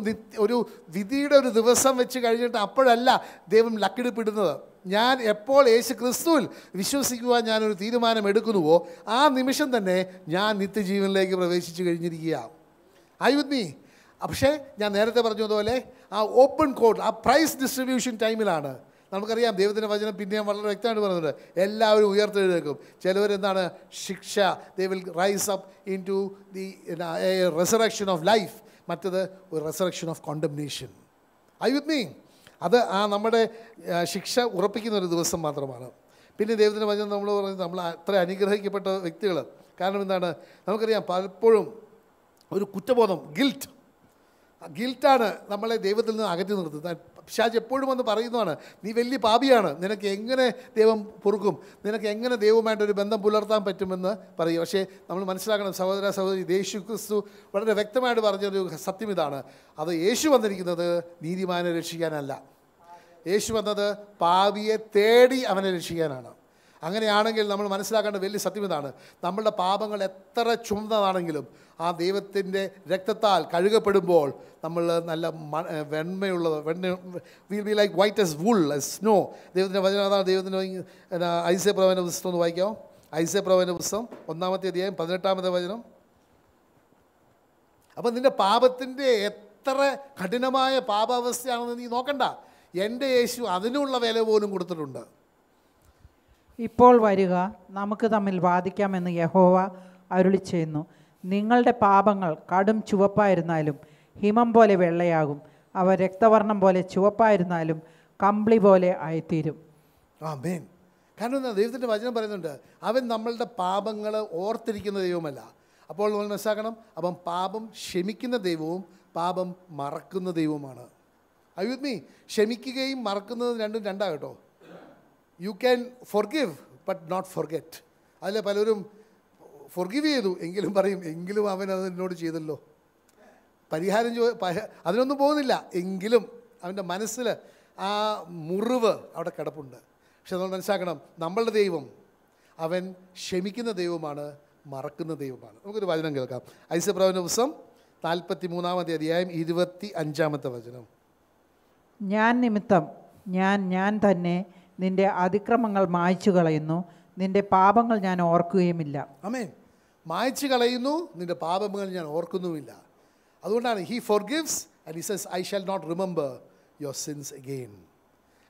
ഒരു വിധിയുടെ ഒരു ദിവസം വെച്ച് കഴിഞ്ഞിട്ട് അപ്പോഴല്ല ദൈവം ലക്കിടിപ്പിടുന്നത് ഞാൻ എപ്പോൾ യേശു ക്രിസ്തുവിൽ വിശ്വസിക്കുവാൻ ഞാനൊരു എടുക്കുന്നുവോ ആ നിമിഷം തന്നെ ഞാൻ നിത്യജീവനിലേക്ക് പ്രവേശിച്ചു കഴിഞ്ഞിരിക്കുകയാണ് ഐ വിത്ത് മീ പക്ഷേ ഞാൻ നേരത്തെ പറഞ്ഞതുപോലെ ആ ഓപ്പൺ കോർട്ട് ആ പ്രൈസ് ഡിസ്ട്രിബ്യൂഷൻ ടൈമിലാണ് നമുക്കറിയാം ദൈവത്തിൻ്റെ വചനം പിന്നെയും വളരെ വ്യക്തമായിട്ട് പറയുന്നുണ്ട് എല്ലാവരും ഉയർത്തെഴുതേക്കും ചിലവരെന്താണ് ശിക്ഷ they will rise up into the resurrection of life മറ്റത് ഒരു resurrection of condemnation I with me അത് ആ നമ്മുടെ ശിക്ഷ ഉറപ്പിക്കുന്ന ഒരു ദിവസം മാത്രമാണ് പിന്നെ ദൈവത്തിൻ്റെ വചനം നമ്മൾ പറഞ്ഞു നമ്മൾ അത്ര അനുഗ്രഹിക്കപ്പെട്ട വ്യക്തികൾ കാരണം എന്താണ് നമുക്കറിയാം പലപ്പോഴും ഒരു കുറ്റബോധം ഗിൽറ്റ് ഗിൽറ്റാണ് നമ്മളെ ദൈവത്തിൽ നിന്ന് അകറ്റി നിർത്തുന്നത് പിശാജ് എപ്പോഴും വന്ന് പറയുന്നതാണ് നീ വലിയ പാപിയാണ് നിനക്ക് എങ്ങനെ ദൈവം പൊറുക്കും നിനക്ക് എങ്ങനെ ദൈവവുമായിട്ട് ഒരു ബന്ധം പുലർത്താൻ പറ്റുമെന്ന് പറയും പക്ഷേ നമ്മൾ മനസ്സിലാക്കണം സഹോദര സഹോദരി യേശു ക്രിസ്തു വളരെ വ്യക്തമായിട്ട് പറഞ്ഞൊരു സത്യം ഇതാണ് അത് യേശു വന്നിരിക്കുന്നത് നീതിമാനെ രക്ഷിക്കാനല്ല യേശു വന്നത് പാവിയെ തേടി അവനെ രക്ഷിക്കാനാണ് അങ്ങനെയാണെങ്കിൽ നമ്മൾ മനസ്സിലാക്കേണ്ട വലിയ സത്യം ഇതാണ് നമ്മളുടെ പാപങ്ങൾ എത്ര ചുമന്നതാണെങ്കിലും ആ ദൈവത്തിൻ്റെ രക്തത്താൽ കഴുകപ്പെടുമ്പോൾ നമ്മൾ നല്ല വെണ്മയുള്ള വെണ്ണ will be like white as wool as snow ദൈവത്തിൻ്റെ അതാണ് ദൈവത്തിൻ്റെ ഐസെ പ്രവചന പുസ്തകം ഒന്ന് വായിക്കാം ഐസെ പ്രവചന പുസ്തകം ഒന്നാമത്തെ അധ്യായം പതിനെട്ടാമത്തെ വചനം അപ്പം നിൻ്റെ പാപത്തിൻ്റെ എത്ര കഠിനമായ പാപാവസ്ഥയാണെന്ന് നീ നോക്കണ്ട എൻ്റെ യേശു അതിനുള്ള വില പോലും കൊടുത്തിട്ടുണ്ട് ഇപ്പോൾ വരിക നമുക്ക് തമ്മിൽ വാദിക്കാമെന്ന് യഹോവ അരുളി ചെയ്യുന്നു നിങ്ങളുടെ പാപങ്ങൾ കടും ചുവപ്പായിരുന്നാലും ഹിമം പോലെ വെള്ളയാകും അവ രക്തവർണം പോലെ ചുവപ്പായിരുന്നാലും കമ്പിളി പോലെ ആയിത്തീരും ആമേൻ കാരണം എന്താ ദൈവത്തിൻ്റെ വചനം പറയുന്നുണ്ട് അവൻ നമ്മളുടെ പാപങ്ങൾ ഓർത്തിരിക്കുന്ന ദൈവമല്ല അപ്പോൾ നമ്മൾ മനസ്സാക്കണം അപ്പം പാപം ക്ഷമിക്കുന്ന ദൈവവും പാപം മറക്കുന്ന ദൈവവുമാണ് മീ ക്ഷമിക്കുകയും മറക്കുന്നതും രണ്ടും രണ്ടാകട്ടോ you can forgive but not forget അതിൽ പലരും ഫോർഗീവ് ചെയ്തു എങ്കിലും പറയും എങ്കിലും അവൻ അത് എന്നോട് ചെയ്തല്ലോ പരിഹാരം ചോ അതിനൊന്നും പോകുന്നില്ല എങ്കിലും അവൻ്റെ മനസ്സിൽ ആ മുറിവ് അവിടെ കിടപ്പുണ്ട് പക്ഷെ നമ്മൾ മനസ്സിലാക്കണം നമ്മളുടെ ദൈവം അവൻ ക്ഷമിക്കുന്ന ദൈവമാണ് മറക്കുന്ന ദൈവമാണ് നമുക്കൊരു വചനം കേൾക്കാം ഐസബ്രാവിൻ്റെ ദിവസം നാൽപ്പത്തി മൂന്നാമത്തെ അധ്യായം ഇരുപത്തി അഞ്ചാമത്തെ വചനം ഞാൻ നിമിത്തം ഞാൻ ഞാൻ തന്നെ നിന്റെ അതിക്രമങ്ങൾ മായ്ച്ചു കളയുന്നു നിന്റെ പാപങ്ങൾ ഞാൻ ഓർക്കുകയുമില്ല അമേ മായ്ച്ചു കളയുന്നു നിന്റെ പാപങ്ങൾ ഞാൻ ഓർക്കുന്നുമില്ല അതുകൊണ്ടാണ് he forgives and he says I shall not remember your sins again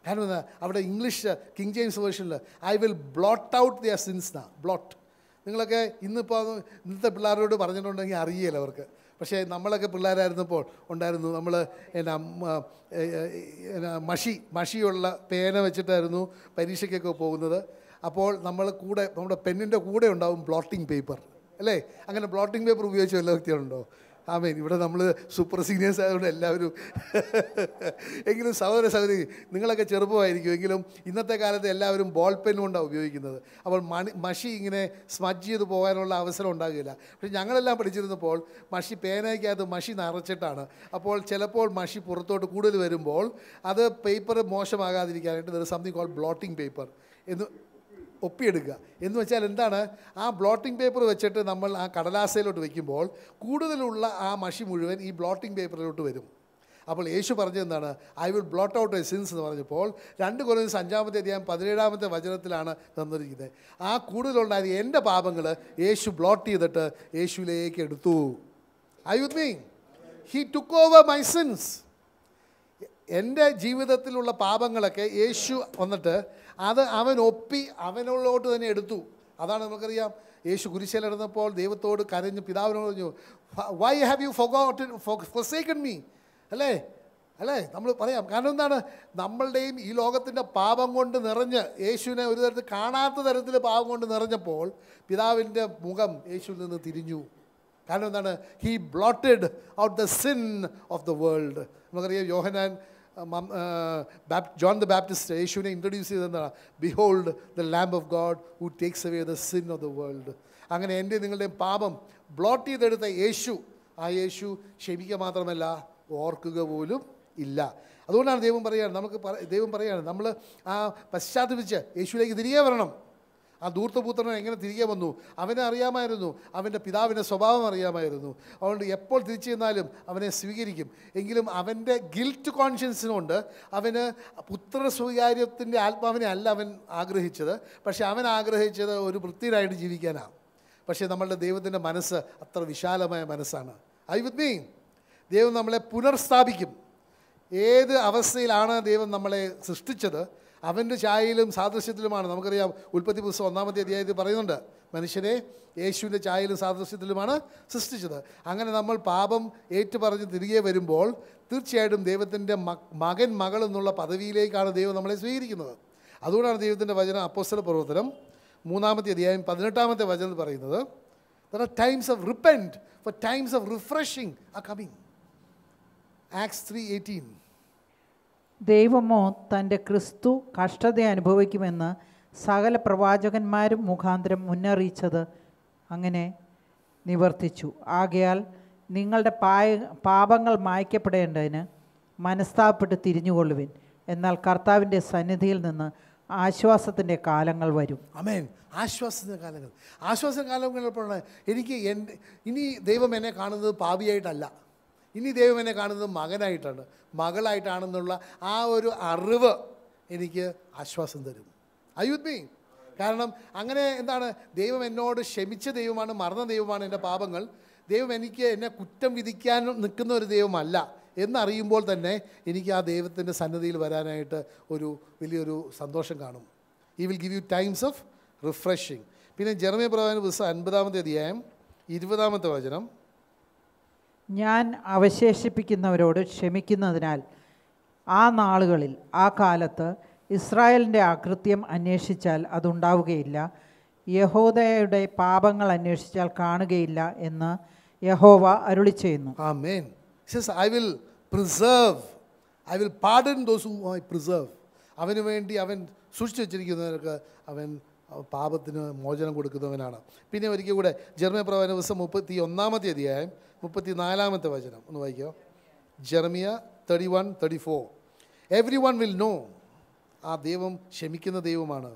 കാരണം അവിടെ ഇംഗ്ലീഷ് കിങ് ജെയിംസ് വേർഷനിൽ I will blot out their sins blot നിങ്ങളൊക്കെ ഇന്നിപ്പോൾ ഇന്നത്തെ പിള്ളേരോട് പറഞ്ഞിട്ടുണ്ടെങ്കിൽ അറിയില്ല അവർക്ക് പക്ഷേ നമ്മളൊക്കെ പിള്ളേരായിരുന്നപ്പോൾ ഉണ്ടായിരുന്നു നമ്മൾ എന്നാ എന്നാ മഷി മഷിയുള്ള പേന വെച്ചിട്ടായിരുന്നു പരീക്ഷയ്ക്കൊക്കെ പോകുന്നത് അപ്പോൾ നമ്മൾ കൂടെ നമ്മുടെ പെണ്ണിൻ്റെ കൂടെ ഉണ്ടാവും ബ്ലോട്ടിംഗ് പേപ്പർ അല്ലേ അങ്ങനെ ബ്ലോട്ടിംഗ് പേപ്പർ ഉപയോഗിച്ച് വല്ല വ്യക്തികളുണ്ടോ ആമേൻ ഇവിടെ നമ്മൾ സൂപ്പർ സീനിയേഴ്സ് ആയതുകൊണ്ട് എല്ലാവരും എങ്കിലും സഹോദര സഹോദരി നിങ്ങളൊക്കെ ചെറുപ്പമായിരിക്കും എങ്കിലും ഇന്നത്തെ കാലത്ത് എല്ലാവരും ബോൾ പെൻ കൊണ്ടാണ് ഉപയോഗിക്കുന്നത് അപ്പോൾ മണി മഷി ഇങ്ങനെ സ്മജ് ചെയ്ത് പോകാനുള്ള അവസരം ഉണ്ടാകില്ല പക്ഷെ ഞങ്ങളെല്ലാം പഠിച്ചിരുന്നപ്പോൾ മഷി പേനയ്ക്കകത്ത് മഷി നിറച്ചിട്ടാണ് അപ്പോൾ ചിലപ്പോൾ മഷി പുറത്തോട്ട് കൂടുതൽ വരുമ്പോൾ അത് പേപ്പർ മോശമാകാതിരിക്കാനായിട്ട് there something call blotting paper എന്ന് ഒപ്പിയെടുക്കുക എന്ന് വെച്ചാൽ എന്താണ് ആ ബ്ലോട്ടിംഗ് പേപ്പർ വെച്ചിട്ട് നമ്മൾ ആ കടലാസയിലോട്ട് വയ്ക്കുമ്പോൾ കൂടുതലുള്ള ആ മഷി മുഴുവൻ ഈ ബ്ലോട്ടിംഗ് പേപ്പറിലോട്ട് വരും അപ്പോൾ യേശു പറഞ്ഞെന്താണ് I will blot out a sins എന്ന് പറഞ്ഞപ്പോൾ രണ്ട് കൊല്ലം അഞ്ചാമത്തെ അധ്യായം പതിനേഴാമത്തെ വചനത്തിലാണ് തന്നിരിക്കുന്നത് ആ കൂടുതലുണ്ടായത് എൻ്റെ പാപങ്ങൾ യേശു ബ്ലോട്ട് ചെയ്തിട്ട് യേശുവിലേക്ക് എടുത്തു I with me he took over my sins എൻ്റെ ജീവിതത്തിലുള്ള പാപങ്ങളൊക്കെ യേശു വന്നിട്ട് അത് അവൻ ഒപ്പി അവനുള്ളോട്ട് തന്നെ എടുത്തു അതാണ് നമുക്കറിയാം യേശു കുരിശയിലെടുന്നപ്പോൾ ദൈവത്തോട് കരഞ്ഞു പിതാവിനോട് പറഞ്ഞു why have you forgotten forsaken me അല്ലേ അല്ലേ നമ്മൾ പറയാം കാരണം എന്താണ് നമ്മളുടെയും ഈ ലോകത്തിൻ്റെ പാപം കൊണ്ട് നിറഞ്ഞ് യേശുവിനെ ഒരു തരത്തിൽ കാണാത്ത തരത്തിൽ പാപം കൊണ്ട് നിറഞ്ഞപ്പോൾ പിതാവിൻ്റെ മുഖം യേശുവിൽ നിന്ന് തിരിഞ്ഞു കാരണം എന്താണ് he blotted out the sin of the world നമുക്കറിയാം യോഹനാൻ ജോൺ ദ ബാപ്റ്റിസ്റ്റ് യേശുവിനെ ഇൻട്രൊഡ്യൂസ് ചെയ്തെന്താണ് behold the lamb of God who takes away the sin of the world അങ്ങനെ എൻ്റെ നിങ്ങളുടെയും പാപം ബ്ലോട്ട് ചെയ്തെടുത്ത യേശു ആ യേശു ക്ഷമിക്കുക മാത്രമല്ല ഓർക്കുക പോലും ഇല്ല അതുകൊണ്ടാണ് ദൈവം പറയുകയാണ് നമുക്ക് ദൈവം പറയുകയാണ് നമ്മൾ ആ പശ്ചാത്തപിച്ച് യേശുവിലേക്ക് തിരികെ വരണം ആ ദൂർത്തപൂത്രൻ എങ്ങനെ തിരികെ വന്നു അവനെ അറിയാമായിരുന്നു അവൻ്റെ പിതാവിൻ്റെ സ്വഭാവം അറിയാമായിരുന്നു അതുകൊണ്ട് എപ്പോൾ തിരിച്ചു ചെന്നാലും അവനെ സ്വീകരിക്കും എങ്കിലും അവൻ്റെ ഗിൽറ്റ് കോൺഷ്യൻസിനുണ്ട് അവന് പുത്ര സ്വീകാര്യത്തിൻ്റെ ആത്മാവിനെ അല്ല അവൻ ആഗ്രഹിച്ചത് പക്ഷേ അവൻ ആഗ്രഹിച്ചത് ഒരു വൃത്തിയിലായിട്ട് ജീവിക്കാനാണ് പക്ഷേ നമ്മളുടെ ദൈവത്തിൻ്റെ മനസ്സ് അത്ര വിശാലമായ മനസ്സാണ് ഐ വിത്ത് മീ ദൈവം നമ്മളെ പുനർസ്ഥാപിക്കും ഏത് അവസ്ഥയിലാണ് ദൈവം നമ്മളെ സൃഷ്ടിച്ചത് അവൻ്റെ ചായയിലും സാദൃശ്യത്തിലുമാണ് നമുക്കറിയാം ഉൽപ്പത്തി പുസ്തകം ഒന്നാമത്തെ അധ്യായത്തിൽ പറയുന്നുണ്ട് മനുഷ്യനെ യേശുവിൻ്റെ ചായയിലും സാദൃശ്യത്തിലുമാണ് സൃഷ്ടിച്ചത് അങ്ങനെ നമ്മൾ പാപം ഏറ്റുപറഞ്ഞ് തിരികെ വരുമ്പോൾ തീർച്ചയായിട്ടും ദൈവത്തിൻ്റെ മകൻ മകൾ എന്നുള്ള പദവിയിലേക്കാണ് ദൈവം നമ്മളെ സ്വീകരിക്കുന്നത് അതുകൊണ്ടാണ് ദൈവത്തിൻ്റെ വചനം അപ്പോസ്തല പ്രവർത്തനം മൂന്നാമത്തെ അധ്യായം പതിനെട്ടാമത്തെ വചനം പറയുന്നത് times of repent for times of refreshing ആ കമ്മിങ് ആക്സ് ത്രീ എയ്റ്റീൻ ദൈവമോ തൻ്റെ ക്രിസ്തു കഷ്ടത അനുഭവിക്കുമെന്ന് സകല പ്രവാചകന്മാരും മുഖാന്തരം മുന്നറിയിച്ചത് അങ്ങനെ നിവർത്തിച്ചു ആകയാൽ നിങ്ങളുടെ പായ പാപങ്ങൾ മായ്ക്കപ്പെടേണ്ടതിന് മനസ്താപപ്പെട്ട് തിരിഞ്ഞുകൊള്ളുവിൻ എന്നാൽ കർത്താവിൻ്റെ സന്നിധിയിൽ നിന്ന് ആശ്വാസത്തിൻ്റെ കാലങ്ങൾ വരും അമേൻ ആശ്വാസത്തിൻ്റെ കാലങ്ങൾ ആശ്വാസ കാലങ്ങൾ എനിക്ക് എൻ്റെ ഇനി ദൈവം എന്നെ കാണുന്നത് പാവിയായിട്ടല്ല ഇനി ദൈവം എന്നെ കാണുന്നത് മകനായിട്ടാണ് മകളായിട്ടാണെന്നുള്ള ആ ഒരു അറിവ് എനിക്ക് ആശ്വാസം തരും മീ കാരണം അങ്ങനെ എന്താണ് ദൈവം എന്നോട് ക്ഷമിച്ച ദൈവമാണ് മറന്ന ദൈവമാണ് എൻ്റെ പാപങ്ങൾ ദൈവം എനിക്ക് എന്നെ കുറ്റം വിധിക്കാൻ നിൽക്കുന്ന ഒരു ദൈവമല്ല എന്നറിയുമ്പോൾ തന്നെ എനിക്ക് ആ ദൈവത്തിൻ്റെ സന്നദ്ധിയിൽ വരാനായിട്ട് ഒരു വലിയൊരു സന്തോഷം കാണും ഈ will give you times of refreshing പിന്നെ ജർമ്മ പ്രവാന ദിവസം അൻപതാമത്തെ അധ്യായം ഇരുപതാമത്തെ വചനം ഞാൻ അവശേഷിപ്പിക്കുന്നവരോട് ക്ഷമിക്കുന്നതിനാൽ ആ നാളുകളിൽ ആ കാലത്ത് ഇസ്രായേലിൻ്റെ അകൃത്യം അന്വേഷിച്ചാൽ അതുണ്ടാവുകയില്ല യഹോദയുടെ പാപങ്ങൾ അന്വേഷിച്ചാൽ കാണുകയില്ല എന്ന് യഹോവ അരുളി ചെയ്യുന്നു ആമേൻ says I will preserve I will those I preserve അവന് വേണ്ടി അവൻ സൂക്ഷിച്ചു വെച്ചിരിക്കുന്നവർക്ക് അവൻ പാപത്തിന് മോചനം കൊടുക്കുന്നവനാണ് പിന്നെ ഒരിക്കൽ കൂടെ ജർമ്മ പ്രവചന ദിവസം മുപ്പത്തി ഒന്നാമത്തെ അധ്യായം നാലാമത്തെ വചനം ഒന്ന് വായിക്കോ Jeremiah thirty one thirty four every one will know ആ ദൈവം ക്ഷമിക്കുന്ന ദൈവമാണ്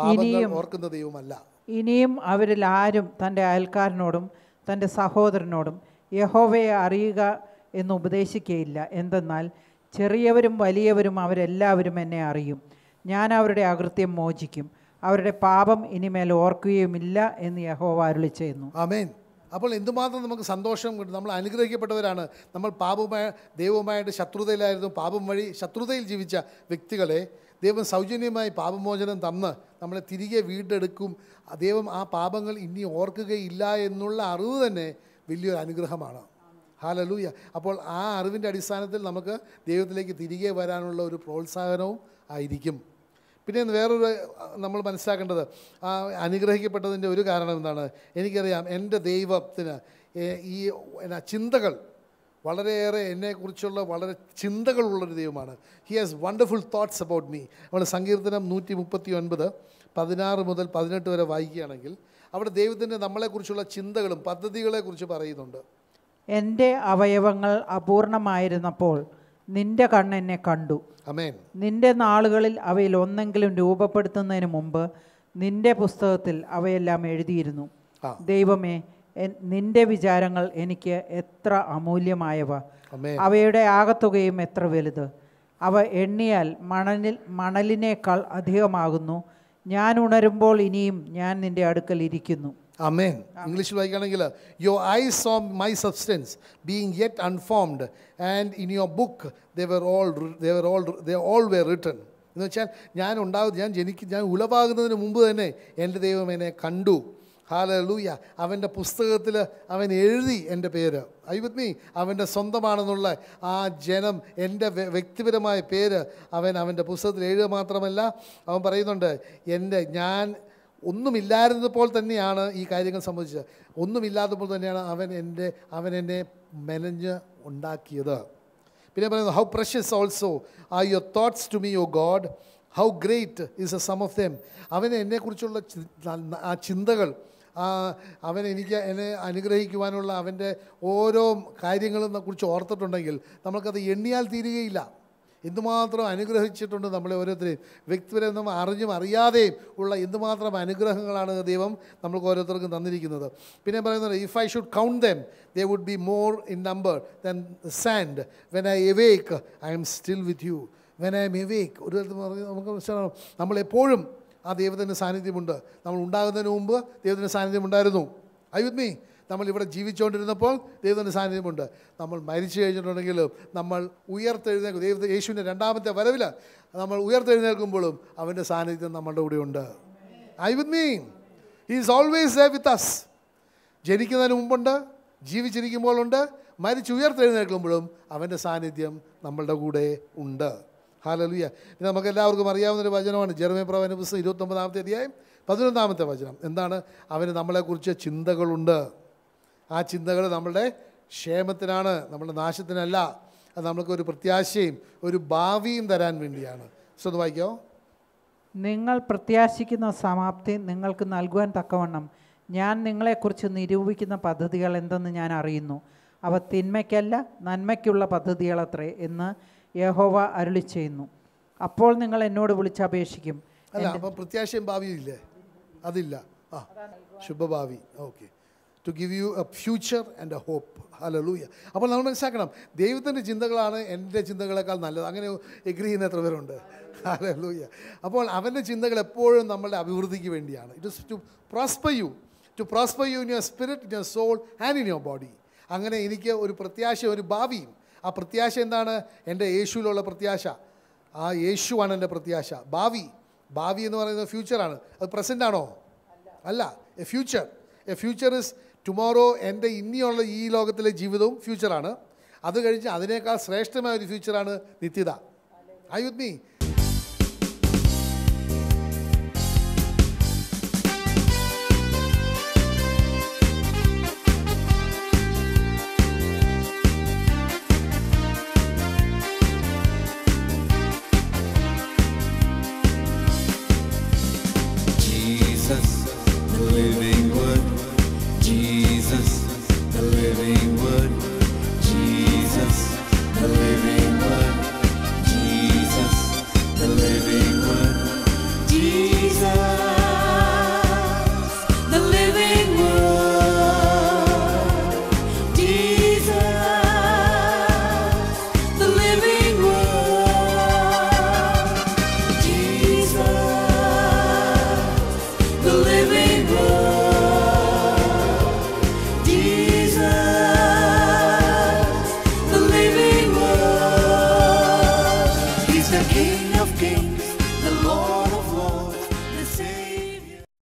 പാപങ്ങൾ ഓർക്കുന്ന ദൈവമല്ല ഇനിയും അവരിൽ ആരും തൻ്റെ അയൽക്കാരനോടും തൻ്റെ സഹോദരനോടും യഹോവയെ അറിയുക എന്ന് ഉപദേശിക്കുകയില്ല എന്തെന്നാൽ ചെറിയവരും വലിയവരും അവരെല്ലാവരും എന്നെ അറിയും ഞാൻ അവരുടെ അകൃത്യം മോചിക്കും അവരുടെ പാപം ഇനിമേൽ ഓർക്കുകയുമില്ല എന്ന് യഹോവ അരുളി ചെയ്യുന്നു ആമേൻ അപ്പോൾ എന്തുമാത്രം നമുക്ക് സന്തോഷം കിട്ടും നമ്മൾ അനുഗ്രഹിക്കപ്പെട്ടവരാണ് നമ്മൾ പാപമായ ദൈവമായിട്ട് ശത്രുതയിലായിരുന്നു പാപം വഴി ശത്രുതയിൽ ജീവിച്ച വ്യക്തികളെ ദൈവം സൗജന്യമായി പാപമോചനം തന്ന് നമ്മളെ തിരികെ വീണ്ടെടുക്കും ദൈവം ആ പാപങ്ങൾ ഇനി ഓർക്കുകയില്ല എന്നുള്ള അറിവ് തന്നെ വലിയൊരു അനുഗ്രഹമാണ് ഹാലലൂയ അപ്പോൾ ആ അറിവിൻ്റെ അടിസ്ഥാനത്തിൽ നമുക്ക് ദൈവത്തിലേക്ക് തിരികെ വരാനുള്ള ഒരു പ്രോത്സാഹനവും ആയിരിക്കും പിന്നെ വേറൊരു നമ്മൾ മനസ്സിലാക്കേണ്ടത് ആ അനുഗ്രഹിക്കപ്പെട്ടതിൻ്റെ ഒരു കാരണം എന്താണ് എനിക്കറിയാം എൻ്റെ ദൈവത്തിന് ഈ എന്നാ ചിന്തകൾ വളരെയേറെ എന്നെക്കുറിച്ചുള്ള വളരെ ചിന്തകളുള്ളൊരു ദൈവമാണ് he has wonderful thoughts about me നമ്മൾ സങ്കീർത്തനം നൂറ്റി മുപ്പത്തി ഒൻപത് പതിനാറ് മുതൽ പതിനെട്ട് വരെ വായിക്കുകയാണെങ്കിൽ അവിടെ ദൈവത്തിൻ്റെ നമ്മളെക്കുറിച്ചുള്ള ചിന്തകളും പദ്ധതികളെക്കുറിച്ച് പറയുന്നുണ്ട് എൻ്റെ അവയവങ്ങൾ അപൂർണമായിരുന്നപ്പോൾ നിന്റെ കണ്ണ് എന്നെ കണ്ടു നിന്റെ നാളുകളിൽ അവയിൽ ഒന്നെങ്കിലും രൂപപ്പെടുത്തുന്നതിന് മുമ്പ് നിന്റെ പുസ്തകത്തിൽ അവയെല്ലാം എഴുതിയിരുന്നു ദൈവമേ നിന്റെ വിചാരങ്ങൾ എനിക്ക് എത്ര അമൂല്യമായവ അവയുടെ ആകത്തുകയും എത്ര വലുത് അവ എണ്ണിയാൽ മണലിൽ മണലിനേക്കാൾ അധികമാകുന്നു ഞാൻ ഉണരുമ്പോൾ ഇനിയും ഞാൻ നിന്റെ അടുക്കൽ ഇരിക്കുന്നു അമേൻ ഇംഗ്ലീഷിൽ വായിക്കുകയാണെങ്കിൽ your I so my substance being yet unformed and in your book they were all they were all they all were written എന്ന് വെച്ചാൽ ഞാൻ ഉണ്ടാകും ഞാൻ ജനിക്കും ഞാൻ ഉളവാകുന്നതിന് മുമ്പ് തന്നെ എൻ്റെ ദൈവം എന്നെ കണ്ടു ഹാലലൂയ അവൻ്റെ പുസ്തകത്തിൽ അവൻ എഴുതി എൻ്റെ പേര് ഐവത്മി അവൻ്റെ സ്വന്തമാണെന്നുള്ള ആ ജനം എൻ്റെ വ്യക്തിപരമായ പേര് അവൻ അവൻ്റെ പുസ്തകത്തിൽ എഴുതുക മാത്രമല്ല അവൻ പറയുന്നുണ്ട് എൻ്റെ ഞാൻ ഒന്നുമില്ലായിരുന്നപ്പോൾ തന്നെയാണ് ഈ കാര്യങ്ങൾ സംബന്ധിച്ചത് ഒന്നുമില്ലാത്തപ്പോൾ തന്നെയാണ് അവൻ എൻ്റെ അവൻ എന്നെ മെനഞ്ഞ് ഉണ്ടാക്കിയത് പിന്നെ പറയുന്നത് how precious also are your thoughts to me your God how great is a sum of them അവൻ എന്നെക്കുറിച്ചുള്ള ആ ചിന്തകൾ അവൻ എനിക്ക് എന്നെ അനുഗ്രഹിക്കുവാനുള്ള അവൻ്റെ ഓരോ കാര്യങ്ങളും കുറിച്ച് ഓർത്തിട്ടുണ്ടെങ്കിൽ നമ്മൾക്കത് എണ്ണിയാൽ തീരുകയില്ല എന്തുമാത്രം അനുഗ്രഹിച്ചിട്ടുണ്ട് നമ്മളെ ഓരോരുത്തരെയും വ്യക്തിപരമെന്നും അറിഞ്ഞും അറിയാതെയും ഉള്ള എന്തുമാത്രം അനുഗ്രഹങ്ങളാണ് ദൈവം നമ്മൾക്ക് ഓരോരുത്തർക്കും തന്നിരിക്കുന്നത് പിന്നെ പറയുന്നത് if I should count them they would be more in number than sand when I awake I am still with you when I am awake ഒരു തരത്തിൽ പറഞ്ഞ് നമുക്ക് മനസ്സിലാണ് നമ്മളെപ്പോഴും ആ ദൈവത്തിൻ്റെ സാന്നിധ്യമുണ്ട് നമ്മൾ ഉണ്ടാകുന്നതിന് മുമ്പ് ദൈവത്തിൻ്റെ സാന്നിധ്യം ഉണ്ടായിരുന്നു ഐ വിത്ത് മീ നമ്മൾ ഇവിടെ ജീവിച്ചുകൊണ്ടിരുന്നപ്പോൾ ദൈവത്തിൻ്റെ സാന്നിധ്യമുണ്ട് നമ്മൾ മരിച്ചു കഴിഞ്ഞിട്ടുണ്ടെങ്കിലും നമ്മൾ ഉയർത്തെഴുന്നേൽക്കും ദൈവത്തെ യേശുവിൻ്റെ രണ്ടാമത്തെ വരവിൽ നമ്മൾ ഉയർത്തെഴുന്നേൽക്കുമ്പോഴും അവൻ്റെ സാന്നിധ്യം നമ്മളുടെ കൂടെ ഉണ്ട് I with me is always the with us ജനിക്കുന്നതിന് മുമ്പുണ്ട് ജീവിച്ചിരിക്കുമ്പോഴുണ്ട് മരിച്ചു ഉയർത്തെഴുന്നേൽക്കുമ്പോഴും അവൻ്റെ സാന്നിധ്യം നമ്മളുടെ കൂടെ ഉണ്ട് ഹാലലുയ പിന്നെ നമുക്ക് എല്ലാവർക്കും അറിയാവുന്നൊരു വചനമാണ് ജർമ്മ പ്രവചന പുസ്തകം ഇരുപത്തൊമ്പതാമത്തെ അധ്യായം പതിനൊന്നാമത്തെ വചനം എന്താണ് അവന് നമ്മളെക്കുറിച്ച് ചിന്തകളുണ്ട് ആ ചിന്തകൾ നമ്മളുടെ ക്ഷേമത്തിനാണ് നമ്മുടെ നാശത്തിനല്ല അത് ഒരു പ്രത്യാശയും ഒരു ഭാവിയും തരാൻ വേണ്ടിയാണ് സ്വന്തം വായിക്കോ നിങ്ങൾ പ്രത്യാശിക്കുന്ന സമാപ്തി നിങ്ങൾക്ക് നൽകുവാൻ തക്കവണ്ണം ഞാൻ നിങ്ങളെക്കുറിച്ച് നിരൂപിക്കുന്ന പദ്ധതികൾ എന്തെന്ന് ഞാൻ അറിയുന്നു അവ തിന്മയ്ക്കല്ല നന്മയ്ക്കുള്ള പദ്ധതികളത്രേ എന്ന് യഹോവ അരുളി ചെയ്യുന്നു അപ്പോൾ നിങ്ങൾ എന്നോട് വിളിച്ചപേക്ഷിക്കും അല്ല അപ്പം പ്രത്യാശയും ഭാവിയില്ലേ അതില്ല ആ ശുഭഭാവി okay to give you a future and a hope ലൂയ അപ്പോൾ നമ്മൾ മനസ്സിലാക്കണം ദൈവത്തിൻ്റെ ചിന്തകളാണ് എൻ്റെ ചിന്തകളെക്കാൾ നല്ലത് അങ്ങനെ എഗ്രി ചെയ്യുന്ന എത്ര പേരുണ്ട് ലൂയ അപ്പോൾ അവൻ്റെ ചിന്തകൾ എപ്പോഴും നമ്മളുടെ അഭിവൃദ്ധിക്ക് വേണ്ടിയാണ് it is to prosper you to prosper you in your spirit in your soul and in your body അങ്ങനെ എനിക്ക് ഒരു പ്രത്യാശ ഒരു ഭാവിയും ആ പ്രത്യാശ എന്താണ് എൻ്റെ യേശുവിലുള്ള പ്രത്യാശ ആ യേശുവാണ് എൻ്റെ പ്രത്യാശ ഭാവി ഭാവി എന്ന് പറയുന്നത് ഫ്യൂച്ചറാണ് അത് പ്രസൻ്റ് ആണോ അല്ല a future a future is tomorrow എൻ്റെ ഇനിയുള്ള ഈ ലോകത്തിലെ ജീവിതവും ഫ്യൂച്ചറാണ് അത് കഴിഞ്ഞ് അതിനേക്കാൾ ശ്രേഷ്ഠമായ ഒരു ഫ്യൂച്ചറാണ് നിത്യത ഐ മീ